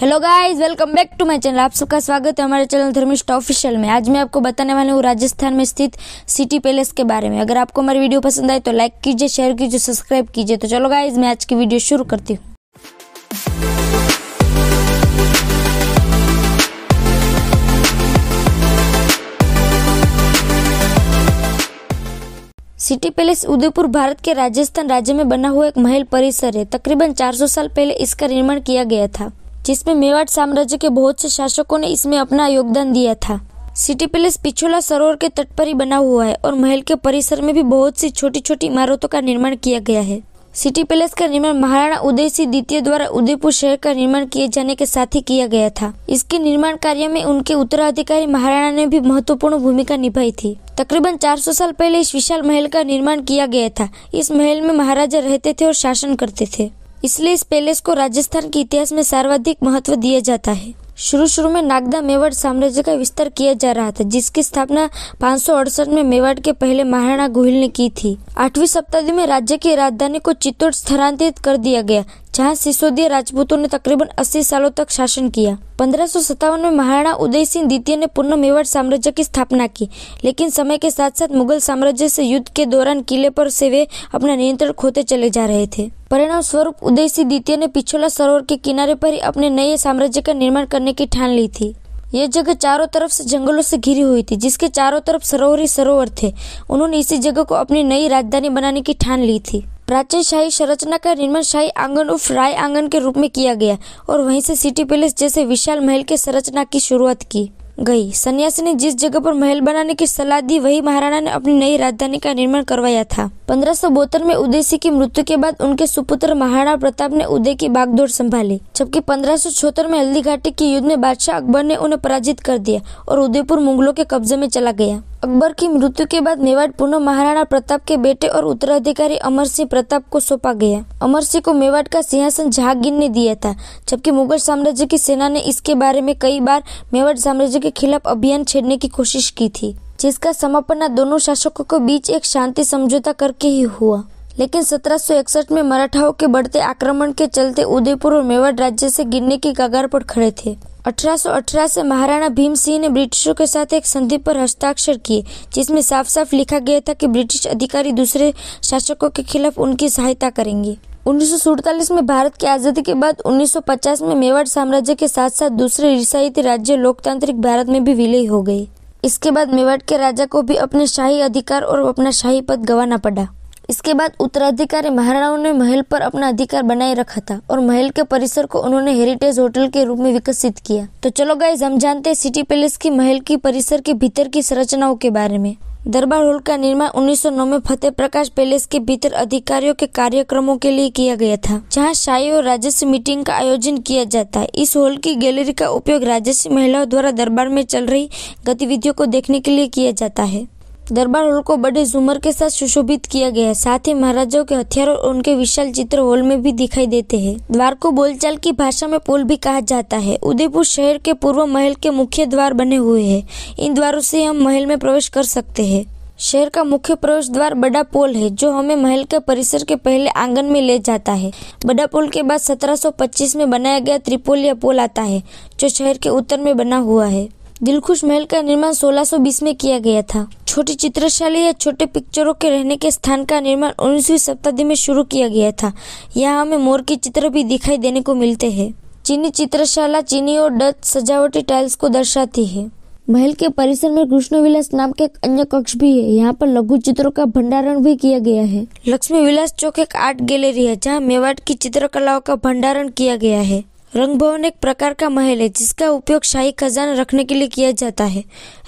hello guys welcome back to my channel आप सबका स्वागत है हमारे चैनल धर्मिष्ट ऑफिशियल में आज मैं आपको बताने वाली हूँ राजस्थान में स्थित सिटी पैलेस के बारे में अगर आपको हमारी वीडियो पसंद आए तो लाइक कीजिए शेयर कीजिए सब्सक्राइब कीजिए तो चलो गाइज मैं आज की वीडियो शुरू करती हूँ सिटी पैलेस उदयपुर भारत के राजस्थान राज्य में बना हुआ एक महल परिसर है तकरीबन 400 साल पहले इसका निर्माण किया गया था जिसमें मेवाड़ साम्राज्य के बहुत से शासकों ने इसमें अपना योगदान दिया था सिटी पैलेस पिछोला सरोवर के तट पर ही बना हुआ है और महल के परिसर में भी बहुत सी छोटी छोटी इमारतों का निर्माण किया गया है सिटी पैलेस का निर्माण महाराणा उदय सिंह द्वितीय द्वारा उदयपुर शहर का निर्माण किए जाने के साथ ही किया गया था इसके निर्माण कार्य में उनके उत्तराधिकारी महाराणा ने भी महत्वपूर्ण भूमिका निभाई थी तकरीबन 400 साल पहले इस विशाल महल का निर्माण किया गया था इस महल में महाराजा रहते थे और शासन करते थे इसलिए इस पैलेस को राजस्थान के इतिहास में सर्वाधिक महत्व दिया जाता है शुरू शुरू में नागदा मेवाड़ साम्राज्य का विस्तार किया जा रहा था जिसकी स्थापना पाँच में मेवाड़ के पहले महाराणा गोहिल ने की थी आठवीं शताब्दी में राज्य की राजधानी को चित्तौड़ स्थानांतरित कर दिया गया जहाँ सिसोदिया राजपूतों ने तकरीबन 80 सालों तक शासन किया पंद्रह में महाराणा उदय सिंह द्वितीय ने पुनः मेवाड़ साम्राज्य की स्थापना की लेकिन समय के साथ साथ मुगल साम्राज्य से युद्ध के दौरान किले पर से वे अपना नियंत्रण खोते चले जा रहे थे परिणाम स्वरूप उदय सिंह द्वितीय ने पिछोला सरोवर के किनारे पर ही अपने नए साम्राज्य का निर्माण करने की ठान ली थी यह जगह चारों तरफ से जंगलों से घिरी हुई थी जिसके चारों तरफ सरोवर ही सरोवर थे उन्होंने इसी जगह को अपनी नई राजधानी बनाने की ठान ली थी प्राचीन शाही संरचना का निर्माण शाही आंगन उर्फ राय आंगन के रूप में किया गया और वहीं से सिटी पैलेस जैसे विशाल महल के संरचना की शुरुआत की गई सन्यासी ने जिस जगह पर महल बनाने की सलाह दी वही महाराणा ने अपनी नई राजधानी का निर्माण करवाया था पंद्रह में उदय सिंह की मृत्यु के बाद उनके सुपुत्र महाराणा प्रताप ने उदय की बागडोर संभाली जबकि पंद्रह में हल्दी घाटी के युद्ध में बादशाह अकबर ने उन्हें पराजित कर दिया और उदयपुर मुगलों के कब्जे में चला गया अकबर की मृत्यु के बाद मेवाड़ पुनः महाराणा प्रताप के बेटे और उत्तराधिकारी अमर सिंह प्रताप को सौंपा गया अमर सिंह को मेवाड़ का सिंहासन जहांगीर ने दिया था जबकि मुगल साम्राज्य की सेना ने इसके बारे में कई बार मेवाड़ साम्राज्य के खिलाफ अभियान छेड़ने की कोशिश की थी जिसका समापन दोनों शासकों के बीच एक शांति समझौता करके ही हुआ लेकिन 1761 में मराठाओं के बढ़ते आक्रमण के चलते उदयपुर और मेवाड़ राज्य से गिरने की कगार पर खड़े थे 1818 से महाराणा भीम सिंह ने ब्रिटिशों के साथ एक संधि पर हस्ताक्षर किए जिसमें साफ साफ लिखा गया था कि ब्रिटिश अधिकारी दूसरे शासकों के खिलाफ उनकी सहायता करेंगे उन्नीस में भारत की आज़ादी के बाद 1950 में मेवाड़ साम्राज्य के साथ साथ दूसरे ईसाई राज्य लोकतांत्रिक भारत में भी विलय हो गए इसके बाद मेवाड़ के राजा को भी अपने शाही अधिकार और अपना शाही पद गंवाना पड़ा इसके बाद उत्तराधिकारी महाराणाओं ने महल पर अपना अधिकार बनाए रखा था और महल के परिसर को उन्होंने हेरिटेज होटल के रूप में विकसित किया तो चलो गाइज हम जानते हैं सिटी पैलेस की महल की परिसर के भीतर की संरचनाओं के बारे में दरबार हॉल का निर्माण 1909 में फतेह प्रकाश पैलेस के भीतर अधिकारियों के कार्यक्रमों के लिए किया गया था जहाँ शाही और राजस्व मीटिंग का आयोजन किया जाता है इस हॉल की गैलरी का उपयोग राजस्व महिलाओं द्वारा दरबार में चल रही गतिविधियों को देखने के लिए किया जाता है दरबार हॉल को बड़े झूमर के साथ सुशोभित किया गया है साथ ही महाराजाओं के हथियार और उनके विशाल चित्र हॉल में भी दिखाई देते हैं द्वार को बोलचाल की भाषा में पुल भी कहा जाता है उदयपुर शहर के पूर्व महल के मुख्य द्वार बने हुए हैं इन द्वारों से हम महल में प्रवेश कर सकते हैं शहर का मुख्य प्रवेश द्वार बड़ा पोल है जो हमें महल के परिसर के पहले आंगन में ले जाता है बड़ा पोल के बाद 1725 में बनाया गया त्रिपोल पोल आता है जो शहर के उत्तर में बना हुआ है दिलखुश महल का निर्माण 1620 में किया गया था छोटी चित्रशाली या छोटे पिक्चरों के रहने के स्थान का निर्माण उन्नीसवीं शताब्दी में शुरू किया गया था यहाँ हमें मोर के चित्र भी दिखाई देने को मिलते हैं चीनी चित्रशाला चीनी और डच सजावटी टाइल्स को दर्शाती है महल के परिसर में कृष्ण विलास नाम के एक अन्य कक्ष भी है यहाँ पर लघु चित्रों का भंडारण भी किया गया है लक्ष्मी विलास चौक एक आर्ट गैलरी है जहाँ मेवाड़ की चित्रकलाओं का भंडारण किया गया है रंग भवन एक प्रकार का महल है जिसका उपयोग शाही खजाना रखने के लिए किया जाता है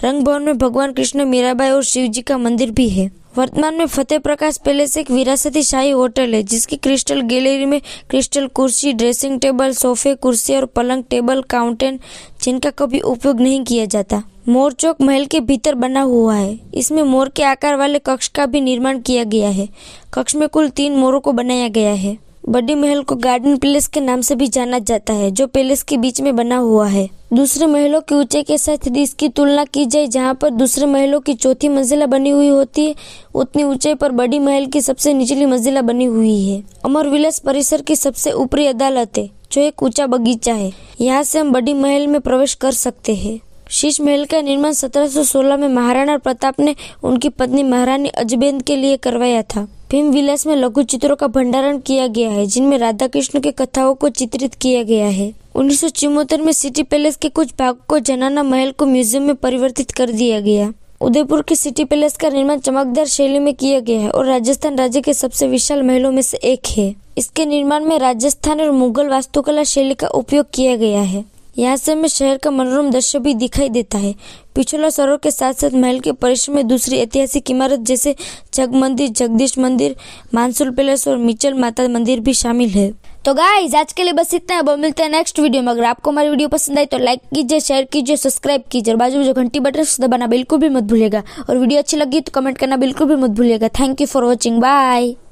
रंग भवन में भगवान कृष्ण मीराबाई और शिव जी का मंदिर भी है वर्तमान में फतेह प्रकाश पैलेस एक विरासती शाही होटल है जिसकी क्रिस्टल गैलरी में क्रिस्टल कुर्सी ड्रेसिंग टेबल सोफे कुर्सी और पलंग टेबल काउंटेन जिनका कभी उपयोग नहीं किया जाता मोर चौक महल के भीतर बना हुआ है इसमें मोर के आकार वाले कक्ष का भी निर्माण किया गया है कक्ष में कुल तीन मोरों को बनाया गया है बड़ी महल को गार्डन पैलेस के नाम से भी जाना जाता है जो पैलेस के बीच में बना हुआ है दूसरे महलों की ऊंचाई के साथ यदि इसकी तुलना की जाए जहाँ पर दूसरे महलों की चौथी मंजिला बनी हुई होती है उतनी ऊंचाई पर बड़ी महल की सबसे निचली मंजिला बनी हुई है अमर विलस परिसर की सबसे ऊपरी अदालत है जो एक ऊंचा बगीचा है यहाँ से हम बड़ी महल में प्रवेश कर सकते हैं शीश महल का निर्माण 1716 में महाराणा प्रताप ने उनकी पत्नी महारानी अजबेंद के लिए करवाया था फिल्म विलास में लघु चित्रों का भंडारण किया गया है जिनमें राधा कृष्ण की कथाओं को चित्रित किया गया है उन्नीस में सिटी पैलेस के कुछ भाग को जनाना महल को म्यूजियम में परिवर्तित कर दिया गया उदयपुर के सिटी पैलेस का निर्माण चमकदार शैली में किया गया है और राजस्थान राज्य के सबसे विशाल महलों में से एक है इसके निर्माण में राजस्थान और मुगल वास्तुकला शैली का उपयोग किया गया है यहाँ से हमें शहर का मनोरम दृश्य भी दिखाई देता है पिछला सरोवर के साथ साथ महल के परिसर में दूसरी ऐतिहासिक इमारत जैसे जग मंदिर जगदीश मंदिर मानसूल पैलेस और मिचल माता मंदिर भी शामिल है तो गाइज आज के लिए बस इतना है वो मिलते हैं नेक्स्ट वीडियो में अगर आपको हमारी वीडियो पसंद आई तो लाइक कीजिए शेयर कीजिए सब्सक्राइब कीजिए और बाजू में जो घंटी बटन दबाना बिल्कुल भी मत भूलिएगा और वीडियो अच्छी लगी तो कमेंट करना बिल्कुल भी मत भूलिएगा thank you for watching bye